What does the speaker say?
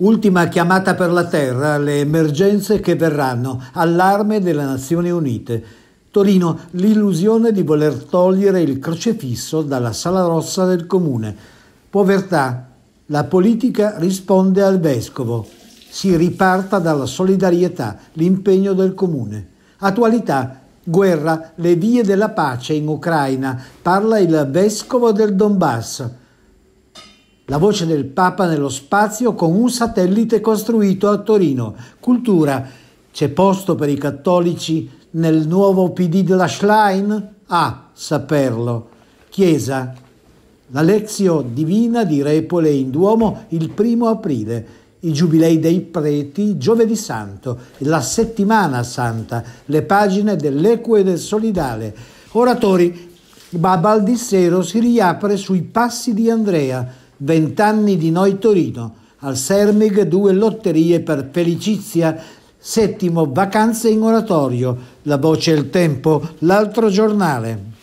Ultima chiamata per la Terra, le emergenze che verranno, allarme delle Nazioni Unite. Torino, l'illusione di voler togliere il crocefisso dalla sala rossa del comune. Povertà, la politica risponde al vescovo. Si riparta dalla solidarietà, l'impegno del comune. Attualità, guerra, le vie della pace in Ucraina. Parla il vescovo del Donbass. La voce del Papa nello spazio con un satellite costruito a Torino. Cultura. C'è posto per i cattolici nel nuovo PD della Schlein? ah, saperlo. Chiesa. La lezione Divina di Repole in Duomo il primo aprile, i Giubilei dei Preti giovedì santo, la Settimana Santa, le pagine dell'Equo e del Solidale. Oratori, ma si riapre sui passi di Andrea vent'anni di Noi Torino, al Sermig due lotterie per Felicizia, settimo vacanze in oratorio, la voce e il tempo, l'altro giornale.